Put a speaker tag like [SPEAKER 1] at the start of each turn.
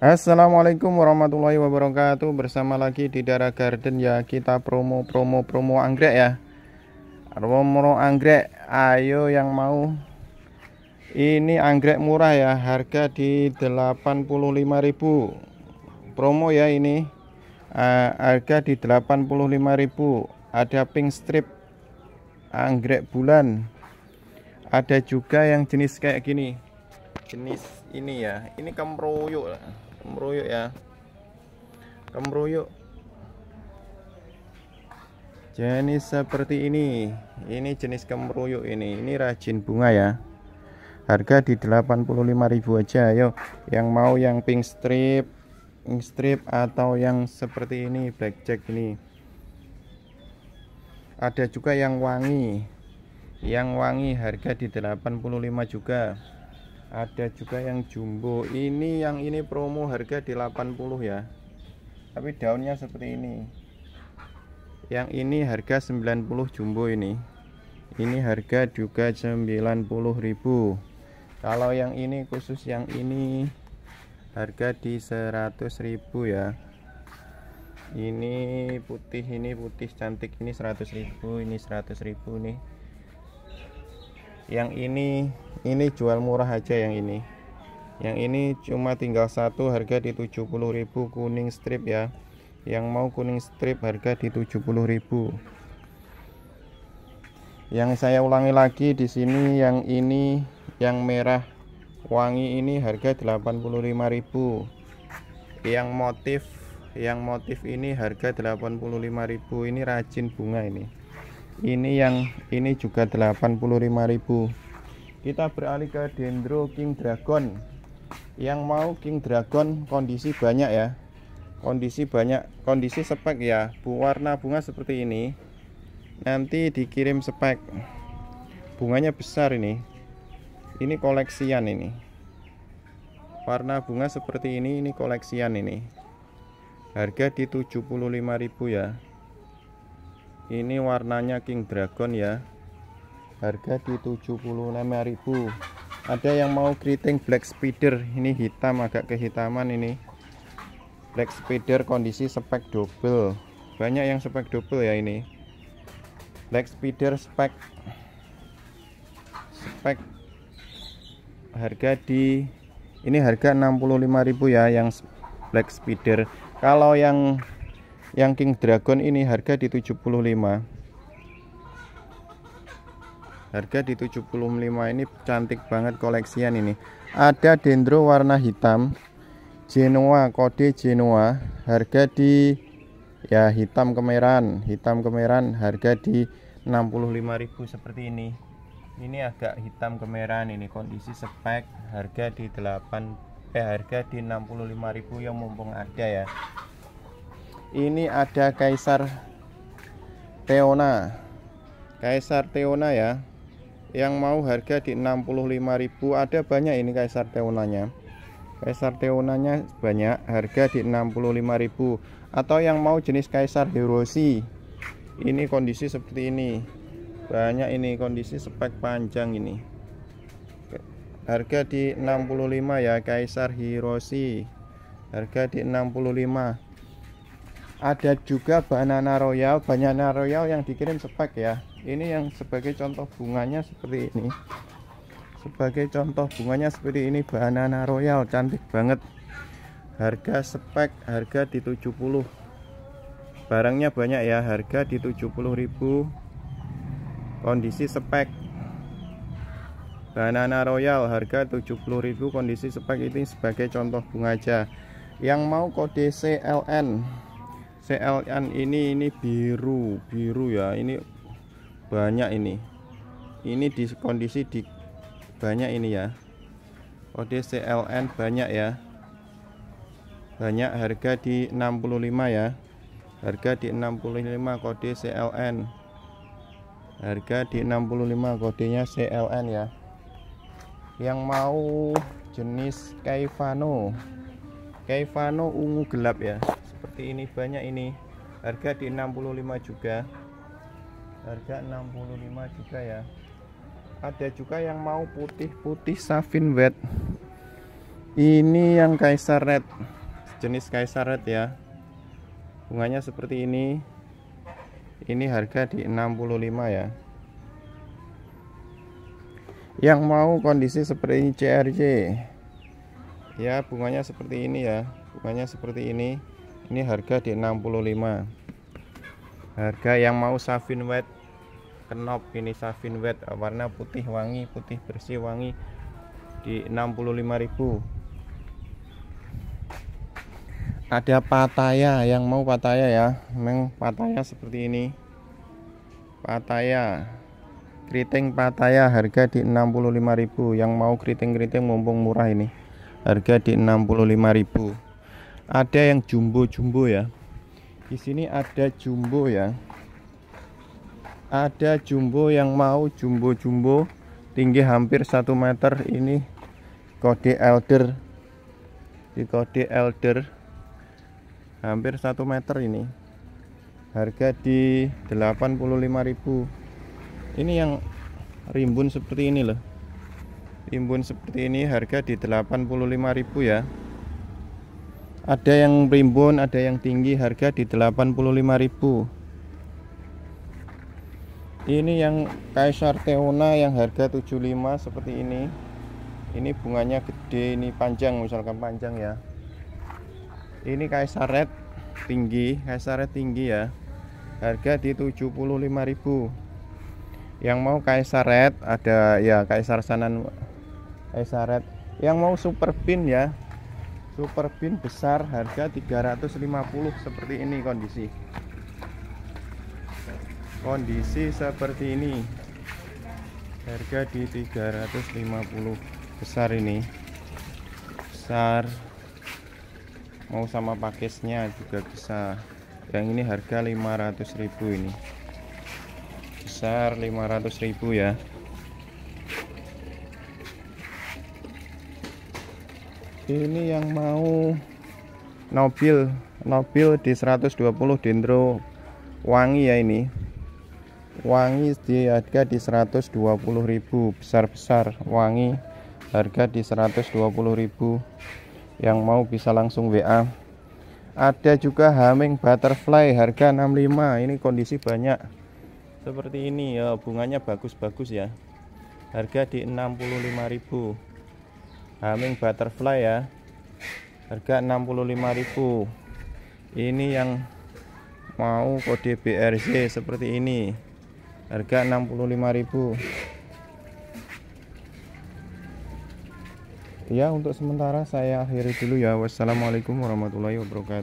[SPEAKER 1] Assalamualaikum warahmatullahi wabarakatuh Bersama lagi di Dara Garden ya Kita promo-promo-promo anggrek ya Promo anggrek Ayo yang mau Ini anggrek murah ya Harga di 85.000 Promo ya ini uh, Harga di 85.000 Ada pink strip Anggrek bulan Ada juga yang jenis kayak gini Jenis ini ya Ini kemroyok lah meruyuk ya kemeruyuk jenis seperti ini ini jenis kemeruyuk ini ini rajin bunga ya harga di 85.000 aja ayo yang mau yang pink strip pink strip atau yang seperti ini blackjack ini ada juga yang wangi yang wangi harga di 85 juga ada juga yang jumbo ini yang ini promo harga di 80 ya tapi daunnya seperti ini yang ini harga 90 jumbo ini ini harga juga 90.000 kalau yang ini khusus yang ini harga di 100.000 ya ini putih ini putih cantik ini 100.000 ini 100.000 nih yang ini ini jual murah aja yang ini yang ini cuma tinggal satu harga di 70.000 kuning strip ya yang mau kuning strip harga di 70.000 yang saya ulangi lagi di sini yang ini yang merah wangi ini harga 85.000 yang motif yang motif ini harga 85.000 ini rajin bunga ini ini yang ini juga 85.000 kita beralih ke dendro king dragon yang mau king dragon kondisi banyak ya kondisi banyak kondisi spek ya Bu warna bunga seperti ini nanti dikirim spek bunganya besar ini ini koleksian ini warna bunga seperti ini ini koleksian ini harga di 75.000 ya ini warnanya King Dragon ya harga di 76.000 ada yang mau keriting Black Spider ini hitam agak kehitaman ini Black Spider kondisi spek double banyak yang spek double ya ini Black Spider spek spek harga di ini harga 65.000 ya yang Black Spider kalau yang yang King Dragon ini harga di 75 harga di 75 ini cantik banget koleksian ini ada dendro warna hitam Genoa kode Genoa harga di ya hitam kemeran hitam kemeran harga di 65.000 seperti ini ini agak hitam kemeran ini kondisi spek harga di 8 eh harga di 65.000 yang mumpung ada ya ini ada kaisar Teona kaisar Teona ya yang mau harga di 65.000 ada banyak ini kaisar Teonanya kaisar Teonanya banyak harga di 65.000 atau yang mau jenis kaisar Hiroshi ini kondisi seperti ini banyak ini kondisi spek panjang ini harga di 65 ya kaisar Hiroshi harga di 65 ada juga banana royal banana royal yang dikirim spek ya ini yang sebagai contoh bunganya seperti ini sebagai contoh bunganya seperti ini banana royal cantik banget harga spek harga di 70 barangnya banyak ya harga di 70.000 kondisi spek banana royal harga 70.000 kondisi spek ini sebagai contoh bunga aja yang mau kode CLN CLN ini ini biru biru ya ini banyak ini ini di kondisi di banyak ini ya kode oh, CLN banyak ya banyak harga di 65 ya harga di 65 kode CLN harga di 65 kodenya CLN ya yang mau jenis Kaivano Kaivano ungu gelap ya seperti ini banyak ini harga di 65 juga harga 65 juga ya ada juga yang mau putih-putih safin Wet ini yang Kaisar Red jenis Kaisar Red ya bunganya seperti ini ini harga di 65 ya yang mau kondisi seperti ini crj ya bunganya seperti ini ya bunganya seperti ini ini harga di 65 harga yang mau Savin Wet kenop ini Savin Wet warna putih wangi putih bersih wangi di 65000 ada pataya yang mau pataya ya memang pataya seperti ini pataya keriting pataya harga di 65000 yang mau keriting-keriting mumpung murah ini harga di 65000 ada yang jumbo-jumbo ya di sini ada jumbo ya ada jumbo yang mau jumbo-jumbo tinggi hampir 1 meter ini kode elder di kode elder hampir 1 meter ini harga di 85.000 ini yang rimbun seperti ini loh rimbun seperti ini harga di 85.000 ya ada yang primbon ada yang tinggi harga di 85.000 ini yang kaisar teona yang harga 75 seperti ini ini bunganya gede ini panjang misalkan panjang ya ini kaisar red tinggi kaisar red tinggi ya harga di 75.000 yang mau kaisar red ada ya kaisar sanan kaisar red yang mau super pin ya super bin besar harga 350 seperti ini kondisi kondisi seperti ini harga di 350 besar ini besar mau sama paketnya juga bisa yang ini harga 500.000 ini besar 500.000 ya ini yang mau nobil nobil di 120 dendro wangi ya ini wangi di harga di 120.000 besar-besar wangi harga di 120.000 yang mau bisa langsung WA ada juga humming butterfly harga 65 ini kondisi banyak seperti ini ya bunganya bagus-bagus ya harga di 65.000 Humming butterfly ya harga 65.000 ini yang mau kode BRC seperti ini harga 65.000 ya untuk sementara saya akhiri dulu ya wassalamualaikum warahmatullahi wabarakatuh